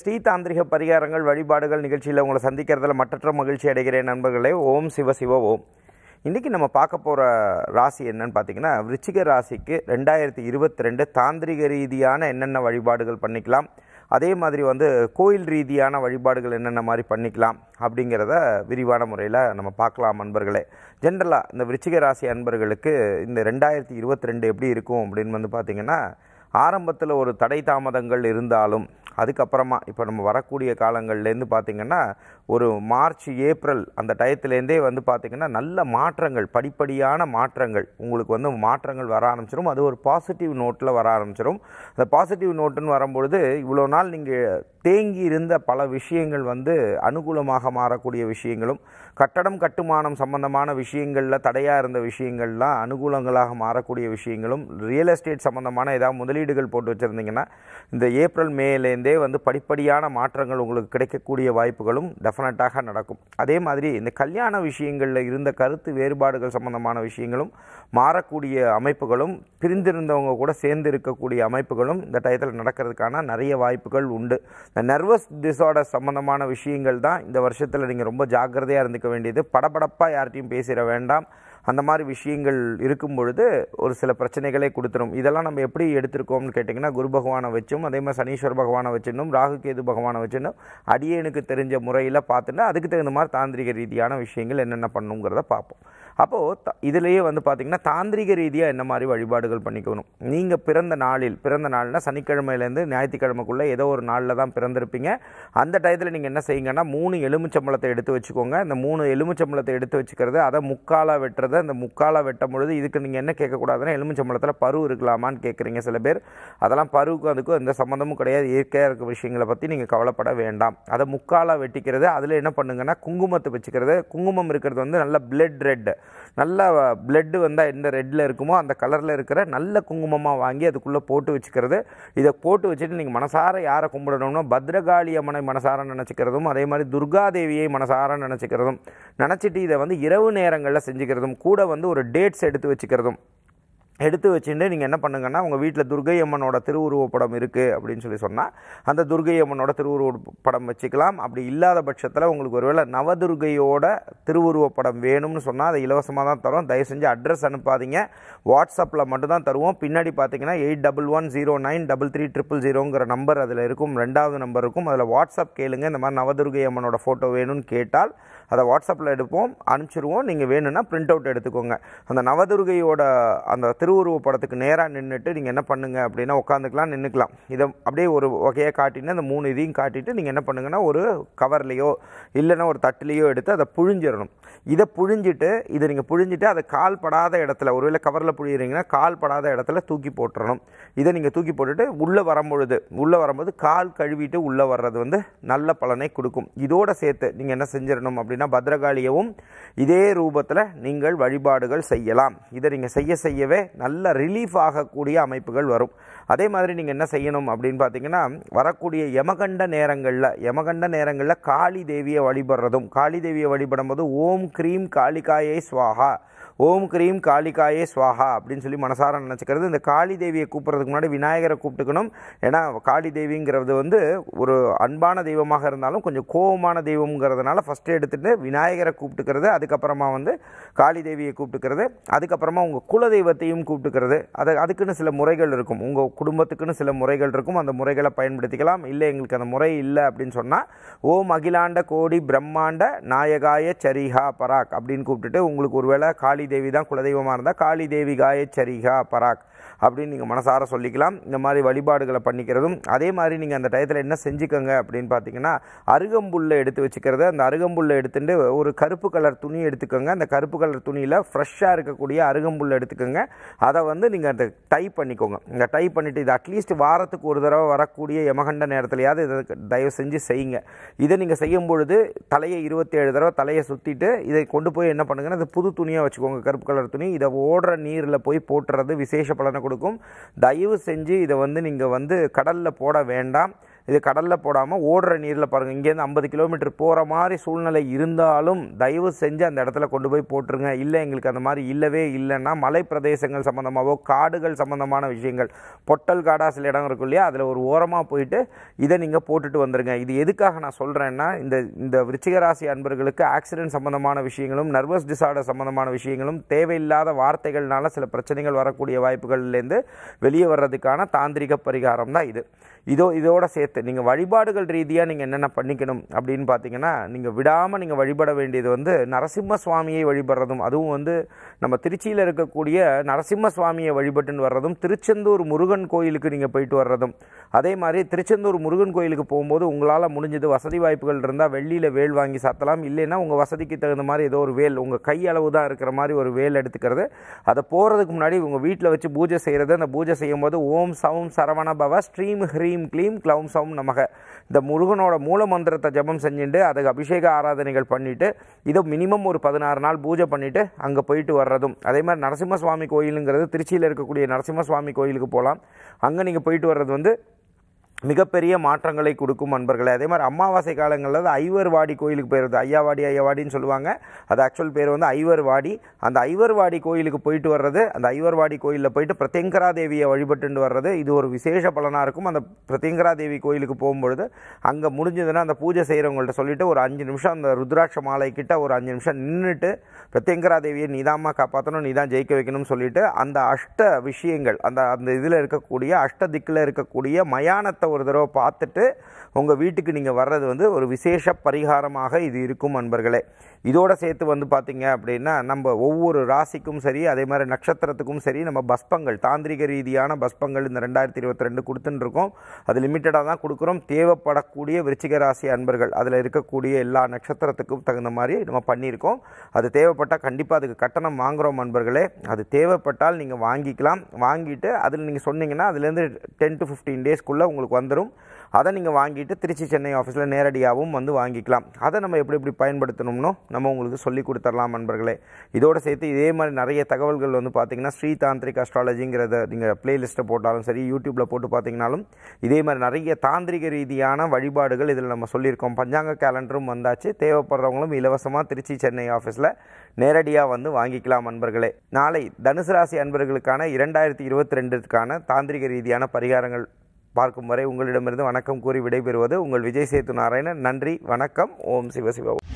ஸ்ரீ தாந்திரிக பரிகாரங்கள் வழிபாடுகள் நிகழ்ச்சியில் உங்களை சந்திக்கிறதுல மற்ற மகிழ்ச்சி அடைகிறேன் நண்பர்களே ஓம் சிவ சிவ ஓம் இன்றைக்கி நம்ம பார்க்க போகிற ராசி என்னன்னு பார்த்தீங்கன்னா விருச்சிக ராசிக்கு ரெண்டாயிரத்தி இருபத்தி ரெண்டு தாந்திரிக ரீதியான என்னென்ன வழிபாடுகள் பண்ணிக்கலாம் அதே மாதிரி வந்து கோயில் ரீதியான வழிபாடுகள் என்னென்ன மாதிரி பண்ணிக்கலாம் அப்படிங்கிறத விரிவான முறையில் நம்ம பார்க்கலாம் அன்பர்களே ஜென்ரலாக இந்த விருச்சிக ராசி அன்பர்களுக்கு இந்த ரெண்டாயிரத்தி இருபத்தி ரெண்டு எப்படி இருக்கும் அப்படின்னு வந்து பார்த்திங்கன்னா ஆரம்பத்தில் ஒரு தடை தாமதங்கள் இருந்தாலும் அதுக்கப்புறமா இப்போ நம்ம வரக்கூடிய காலங்கள்லேருந்து பார்த்திங்கன்னா ஒரு மார்ச் ஏப்ரல் அந்த டயத்துலேருந்தே வந்து பார்த்திங்கன்னா நல்ல மாற்றங்கள் படிப்படியான மாற்றங்கள் உங்களுக்கு வந்து மாற்றங்கள் வர ஆரம்பிச்சிடும் அது ஒரு பாசிட்டிவ் நோட்டில் வர ஆரம்பிச்சிடும் அந்த பாசிட்டிவ் நோட்டுன்னு வரும்பொழுது இவ்வளோ நாள் நீங்கள் தேங்கி இருந்த பல விஷயங்கள் வந்து அனுகூலமாக மாறக்கூடிய விஷயங்களும் கட்டடம் கட்டுமானம் சம்பந்தமான விஷயங்களில் தடையாக இருந்த விஷயங்கள்லாம் அனுகூலங்களாக மாறக்கூடிய விஷயங்களும் ரியல் எஸ்டேட் சம்பந்தமான ஏதாவது முதலீடுகள் போட்டு வச்சுருந்தீங்கன்னா இந்த ஏப்ரல் மேலேருந்தே வந்து படிப்படியான மாற்றங்கள் உங்களுக்கு கிடைக்கக்கூடிய வாய்ப்புகளும் டெஃப் டெஃபினட்டாக நடக்கும் அதே மாதிரி இந்த கல்யாண விஷயங்களில் இருந்த கருத்து வேறுபாடுகள் சம்பந்தமான விஷயங்களும் மாறக்கூடிய அமைப்புகளும் பிரிந்திருந்தவங்க கூட சேர்ந்து இருக்கக்கூடிய அமைப்புகளும் இந்த டயத்தில் நடக்கிறதுக்கான நிறைய வாய்ப்புகள் உண்டு இந்த நர்வஸ் டிஸார்டர் சம்மந்தமான விஷயங்கள் தான் இந்த வருஷத்தில் நீங்கள் ரொம்ப ஜாக்கிரதையாக இருந்துக்க வேண்டியது படபடப்பாக யார்கிட்டையும் பேசிட வேண்டாம் அந்த மாதிரி விஷயங்கள் இருக்கும் பொழுது ஒரு சில பிரச்சனைகளே கொடுத்துரும் இதெல்லாம் நம்ம எப்படி எடுத்திருக்கோம்னு கேட்டிங்கன்னா குரு பகவானை வச்சும் அதே மாதிரி சனீஸ்வர பகவானை வச்சிருந்தும் ராகு கேது பகவானை அடியே அடியனுக்கு தெரிஞ்ச முறையில் பார்த்துட்டு அதுக்கு தகுந்த மாதிரி தாந்திரிக ரீதியான விஷயங்கள் என்னென்ன பண்ணுங்கிறத பார்ப்போம் அப்போது இதுலேயே வந்து பார்த்திங்கன்னா தாந்திரிக ரீதியாக என்ன மாதிரி வழிபாடுகள் பண்ணிக்கணும் நீங்கள் பிறந்த நாளில் பிறந்த நாள்னால் சனிக்கிழமையிலேருந்து ஞாயிற்றுக்கிழமைக்குள்ளே ஏதோ ஒரு நாளில் தான் பிறந்திருப்பீங்க அந்த டயத்தில் நீங்கள் என்ன செய்யுங்கன்னா மூணு எலுமிச்சம்பழத்தை எடுத்து வச்சுக்கோங்க இந்த மூணு எலுமிச்சம்பழத்தை எடுத்து வச்சுக்கிறது அதை முக்காலாக வெட்டுறதை அந்த முக்காலாக வெட்டும் பொழுது இதுக்கு நீங்கள் என்ன கேட்கக்கூடாதுன்னா எலுமிச்சம்பழத்தில் பரு இருக்கலாமான்னு கேட்குறீங்க சில பேர் அதெல்லாம் பருவுக்கும் அதுக்கும் எந்த சம்மந்தமும் கிடையாது இயற்கையாக இருக்க விஷயங்களை பற்றி நீங்கள் கவலைப்பட வேண்டாம் அதை முக்காலாக வெட்டிக்கிறது அதில் என்ன பண்ணுங்கன்னா குங்குமத்தை வச்சுக்கிறது குங்குமம் இருக்கிறது வந்து நல்ல பிளட் ரெட் நல்லா பிளட்டு வந்தால் எந்த ரெட்டில் இருக்குமோ அந்த கலரில் இருக்கிற நல்ல குங்குமமாக வாங்கி அதுக்குள்ளே போட்டு வச்சுக்கிறது இதை போட்டு வச்சுட்டு நீங்கள் மனசார யாரை கும்பிடணும்னா பத்ரகாளி அம்மனை மனசார நினச்சிக்கிறதும் அதே மாதிரி துர்காதேவியை மனசார நினச்சிக்கிறதும் நினச்சிட்டு இதை வந்து இரவு நேரங்களில் செஞ்சுக்கிறதும் கூட வந்து ஒரு டேட்ஸ் எடுத்து வச்சுக்கிறதும் எடுத்து வச்சுட்டு நீங்கள் என்ன பண்ணுங்கன்னா உங்கள் வீட்டில் துர்கை அம்மனோட திருவுருவப்படம் இருக்குது அப்படின்னு சொல்லி சொன்னால் அந்த துர்கை அம்மனோட படம் வச்சுக்கலாம் அப்படி இல்லாத பட்சத்தில் உங்களுக்கு ஒருவேளை நவதுர்கையோட திருவுருவப்படம் வேணும்னு சொன்னால் அதை இலவசமாக தான் தரும் தயவு செஞ்சு அட்ரஸ் அனுப்பாதீங்க வாட்ஸ்அப்பில் மட்டும்தான் தருவோம் பின்னாடி பார்த்தீங்கன்னா eight double one zero nine double three triple ஜீரோங்கிற நம்பர் அதில் இருக்கும் ரெண்டாவது நம்பர் இருக்கும் அதில் வாட்ஸ்அப் கேளுங்க இந்த மாதிரி நவதுர்கை அம்மனோட ஃபோட்டோ வேணும்னு கேட்டால் அதை வாட்ஸ்அப்பில் எடுப்போம் அனுப்பிச்சிருவோம் நீங்கள் வேணும்னா பிரிண்ட் அவுட் எடுத்துக்கோங்க அந்த நவதுர்கையோட அந்த திருவுருவ படத்துக்கு நேராக நின்றுட்டு நீங்கள் என்ன பண்ணுங்கள் அப்படின்னா உட்காந்துக்கலாம் நின்றுக்கலாம் இதை அப்படியே ஒரு வகையாக காட்டினா அந்த மூணு இதையும் காட்டிட்டு நீங்கள் என்ன பண்ணுங்கன்னா ஒரு கவர்லேயோ இல்லைன்னா ஒரு தட்டுலேயோ எடுத்து அதை புழிஞ்சிடணும் இதை புழிஞ்சிட்டு இதை நீங்கள் புழிஞ்சிட்டு அதை கால் படாத இடத்துல ஒருவேளை கவரில் புழியிறீங்கன்னா கால் படாத இடத்துல தூக்கி போட்டுறணும் இதை நீங்கள் தூக்கி போட்டுட்டு உள்ளே வரும்பொழுது உள்ளே வரும்போது கால் கழுவிட்டு உள்ளே வர்றது வந்து நல்ல பலனை கொடுக்கும் இதோடு சேர்த்து நீங்கள் என்ன செஞ்சிடணும் அப்படின்னா பத்ரகாளியவும் இதே ரூபத்தில் நீங்கள் வழிபாடுகள் செய்யலாம் இதை நீங்கள் செய்ய செய்யவே நல்ல ரிலீஃப் ஆகக்கூடிய அமைப்புகள் வரும் அதே மாதிரி நீங்கள் என்ன செய்யணும் அப்படின்னு பார்த்தீங்கன்னா வரக்கூடிய யமகண்ட நேரங்களில் யமகண்ட நேரங்களில் காளி தேவியை வழிபடுறதும் காளி தேவியை வழிபடும் போது ஓம் க்ரீம் காளிகாயை ஸ்வாகா ஓம் கிரீம் காளிகாயே ஸ்வாஹா அப்படின்னு சொல்லி மனசார நினச்சிக்கிறது இந்த காளி தேவியை கூப்பிட்றதுக்கு முன்னாடி விநாயகரை கூப்பிட்டுக்கணும் ஏன்னா காளி தேவிங்கிறது வந்து ஒரு அன்பான தெய்வமாக இருந்தாலும் கொஞ்சம் கோபமான தெய்வம்ங்கிறதுனால ஃபஸ்ட்டு எடுத்துகிட்டு விநாயகரை கூப்பிட்டுக்கிறது அதுக்கப்புறமா வந்து காளி தேவியை கூப்பிட்டுக்கிறது அதுக்கப்புறமா உங்கள் குல தெய்வத்தையும் கூப்பிட்டுக்கிறது அது அதுக்குன்னு சில முறைகள் இருக்கும் உங்கள் குடும்பத்துக்குன்னு சில முறைகள் இருக்கும் அந்த முறைகளை பயன்படுத்திக்கலாம் இல்லை எங்களுக்கு அந்த முறை இல்லை அப்படின்னு சொன்னால் ஓம் அகிலாண்ட கோடி பிரம்மாண்ட நாயகாய சரிஹா பராக் அப்படின்னு கூப்பிட்டுட்டு உங்களுக்கு ஒருவேளை காளி காளி தேவி தான் குலதெய்வமாக இருந்தால் காளி தேவி காயச்சரிகா பராக் அப்படின்னு நீங்கள் மனசார சொல்லிக்கலாம் இந்த மாதிரி வழிபாடுகளை பண்ணிக்கிறதும் அதே மாதிரி நீங்கள் அந்த டயத்தில் என்ன செஞ்சுக்கோங்க அப்படின்னு பார்த்தீங்கன்னா அருகம்புல்லை எடுத்து வச்சுக்கிறத அந்த அருகம்புல்லை எடுத்துட்டு ஒரு கருப்பு கலர் துணி எடுத்துக்கோங்க அந்த கருப்பு கலர் துணியில் ஃப்ரெஷ்ஷாக இருக்கக்கூடிய அருகம்புல்லை எடுத்துக்கோங்க அதை வந்து நீங்கள் அந்த டைப் பண்ணிக்கோங்க இந்த டைப் பண்ணிவிட்டு இது அட்லீஸ்ட் வாரத்துக்கு ஒரு தடவை வரக்கூடிய யமகண்ட நேரத்துலையாவது இதை தயவு செஞ்சு செய்யுங்க இதை நீங்கள் செய்யும் பொழுது தலையை இருபத்தேழு தடவை தலையை சுற்றிட்டு இதை கொண்டு போய் என்ன பண்ணுங்கன்னா இது புது துணியாக வச்சுக்கோங்க கருப்பு கலர் துணி இதை ஓடுற நீரில் போய் போட்டுறது விசேஷ பலன் கொடுக்கும் தயவு செஞ்சு இதை வந்து நீங்கள் வந்து கடலில் போட வேண்டாம் இது கடலில் போடாமல் ஓடுற நீரில் பாருங்கள் இங்கேருந்து ஐம்பது கிலோமீட்டர் போகிற மாதிரி சூழ்நிலை இருந்தாலும் தயவு செஞ்சு அந்த இடத்துல கொண்டு போய் போட்டுருங்க இல்லை எங்களுக்கு அந்த மாதிரி இல்லவே இல்லைன்னா மலை பிரதேசங்கள் சம்மந்தமாகவோ காடுகள் சம்மந்தமான விஷயங்கள் பொட்டல் காடாக சில இடம் இருக்கும் இல்லையா அதில் ஒரு ஓரமாக போயிட்டு இதை நீங்கள் போட்டுட்டு வந்துடுங்க இது எதுக்காக நான் சொல்கிறேன்னா இந்த இந்த விருச்சிகராசி அன்பர்களுக்கு ஆக்சிடென்ட் சம்மந்தமான விஷயங்களும் நர்வஸ் டிசார்டர் சம்மந்தமான விஷயங்களும் தேவையில்லாத வார்த்தைகள்னால சில பிரச்சனைகள் வரக்கூடிய வாய்ப்புகள்லேருந்து வெளியே வர்றதுக்கான தாந்திரிக பரிகாரம் தான் இது இதோ இதோடு சேர்த்து நீங்கள் வழிபாடுகள் ரீதியாக நீங்கள் என்னென்ன பண்ணிக்கணும் அப்படின்னு பார்த்தீங்கன்னா நீங்கள் விடாமல் நீங்கள் வழிபட வேண்டியது வந்து நரசிம்ம சுவாமியை வழிபடுறதும் அதுவும் வந்து நம்ம திருச்சியில் இருக்கக்கூடிய நரசிம்ம சுவாமியை வழிபட்டுன்னு வர்றதும் திருச்செந்தூர் முருகன் கோயிலுக்கு நீங்கள் போயிட்டு வர்றதும் அதே மாதிரி திருச்செந்தூர் முருகன் கோயிலுக்கு போகும்போது உங்களால் முடிஞ்சது வசதி வாய்ப்புகள் இருந்தால் வெள்ளியில் வேல் வாங்கி சாத்தலாம் இல்லைன்னா உங்கள் வசதிக்கு தகுந்த மாதிரி ஏதோ ஒரு வேல் உங்கள் கை அளவு தான் இருக்கிற மாதிரி ஒரு வேல் எடுத்துக்கிறது அதை போகிறதுக்கு முன்னாடி உங்கள் வீட்டில் வச்சு பூஜை செய்கிறது அந்த பூஜை செய்யும்போது ஓம் சவும் சரவண பவ ஸ்ரீம் ஹ்ரீம் க்ளீம் க்ளீம் க்ளௌம் சௌம் நமக இந்த முருகனோட மூல மந்திரத்தை ஜபம் செஞ்சுட்டு அதுக்கு அபிஷேக ஆராதனைகள் பண்ணிவிட்டு இதை மினிமம் ஒரு பதினாறு நாள் பூஜை பண்ணிவிட்டு அங்கே போயிட்டு வர்றதும் அதே மாதிரி நரசிம்ம சுவாமி கோயிலுங்கிறது திருச்சியில் இருக்கக்கூடிய நரசிம்ம சுவாமி கோயிலுக்கு போகலாம் அங்கே நீங்கள் போயிட்டு வர்றது வந்து மிகப்பெரிய மாற்றங்களை கொடுக்கும் அன்பர்களே அதே மாதிரி அமாவாசை காலங்களில் ஐவர் வாடி கோயிலுக்கு போயிடுறது ஐயாவாடி ஐயாவாடின்னு சொல்லுவாங்க அது ஆக்சுவல் பேர் வந்து ஐவர் வாடி அந்த ஐவர் வாடி கோயிலுக்கு போயிட்டு வர்றது அந்த ஐவர் வாடி கோயிலில் போயிட்டு பிரத்யங்கரா தேவியை வழிபட்டு வர்றது இது ஒரு விசேஷ பலனாக இருக்கும் அந்த பிரத்யங்கரா தேவி கோயிலுக்கு போகும்பொழுது அங்கே முடிஞ்சதுன்னா அந்த பூஜை செய்கிறவங்கள்ட்ட சொல்லிவிட்டு ஒரு அஞ்சு நிமிஷம் அந்த ருத்ராட்ச மாலை கிட்ட ஒரு அஞ்சு நிமிஷம் நின்றுட்டு பிரத்யங்கரா தேவியை நீதாமா காப்பாற்றணும் நீதான் ஜெயிக்க வைக்கணும்னு சொல்லிட்டு அந்த அஷ்ட விஷயங்கள் அந்த அந்த இதில் இருக்கக்கூடிய அஷ்ட திக்கில் இருக்கக்கூடிய மயானத்தை ஒரு தடவை பார்த்துட்டு உங்கள் வீட்டுக்கு நீங்கள் வர்றது வந்து ஒரு விசேஷ பரிகாரமாக இது இருக்கும் அன்பர்களே இதோடு சேர்த்து வந்து பார்த்திங்க அப்படின்னா நம்ம ஒவ்வொரு ராசிக்கும் சரி அதே மாதிரி நட்சத்திரத்துக்கும் சரி நம்ம பஸ்பங்கள் தாந்திரிக ரீதியான பஸ்பங்கள் இந்த ரெண்டாயிரத்தி இருபத்தி ரெண்டு கொடுத்துட்டுருக்கோம் அது லிமிட்டடாக தான் கொடுக்குறோம் தேவைப்படக்கூடிய விருச்சிக ராசி அன்பர்கள் அதில் இருக்கக்கூடிய எல்லா நட்சத்திரத்துக்கும் தகுந்த மாதிரி நம்ம பண்ணியிருக்கோம் அது தேவைப்பட்டால் கண்டிப்பாக அதுக்கு கட்டணம் வாங்குகிறோம் அன்பர்களே அது தேவைப்பட்டால் நீங்கள் வாங்கிக்கலாம் வாங்கிட்டு அதில் நீங்கள் சொன்னீங்கன்னா அதுலேருந்து டென் டு ஃபிஃப்டீன் டேஸ்க்குள்ளே உங்களுக்கு வந்துடும் அதை நீங்கள் வாங்கிட்டு திருச்சி சென்னை ஆஃபீஸில் நேரடியாகவும் வந்து வாங்கிக்கலாம் அதை நம்ம எப்படி எப்படி பயன்படுத்தணும்னோ நம்ம உங்களுக்கு சொல்லி கொடுத்துடலாம் நண்பர்களே இதோடு சேர்த்து இதே மாதிரி நிறைய தகவல்கள் வந்து பார்த்திங்கன்னா ஸ்ரீ தாந்திரிக் அஸ்ட்ராலஜிங்கிறத நீங்கள் பிளேலிஸ்ட்டை போட்டாலும் சரி யூடியூப்பில் போட்டு பார்த்திங்கனாலும் இதே மாதிரி நிறைய தாந்திரிக ரீதியான வழிபாடுகள் இதில் நம்ம சொல்லியிருக்கோம் பஞ்சாங்க கேலண்டரும் வந்தாச்சு தேவைப்படுறவங்களும் இலவசமாக திருச்சி சென்னை ஆஃபீஸில் நேரடியாக வந்து வாங்கிக்கலாம் அன்பர்களே நாளை தனுசு ராசி அன்பர்களுக்கான இரண்டாயிரத்தி இருபத்தி ரெண்டுக்கான தாந்திரிக ரீதியான பரிகாரங்கள் பார்க்கும் வரை உங்களிடமிருந்து வணக்கம் கூறி விடைபெறுவது உங்கள் விஜய் சேத்து நாராயணன் நன்றி வணக்கம் ஓம் சிவசிவா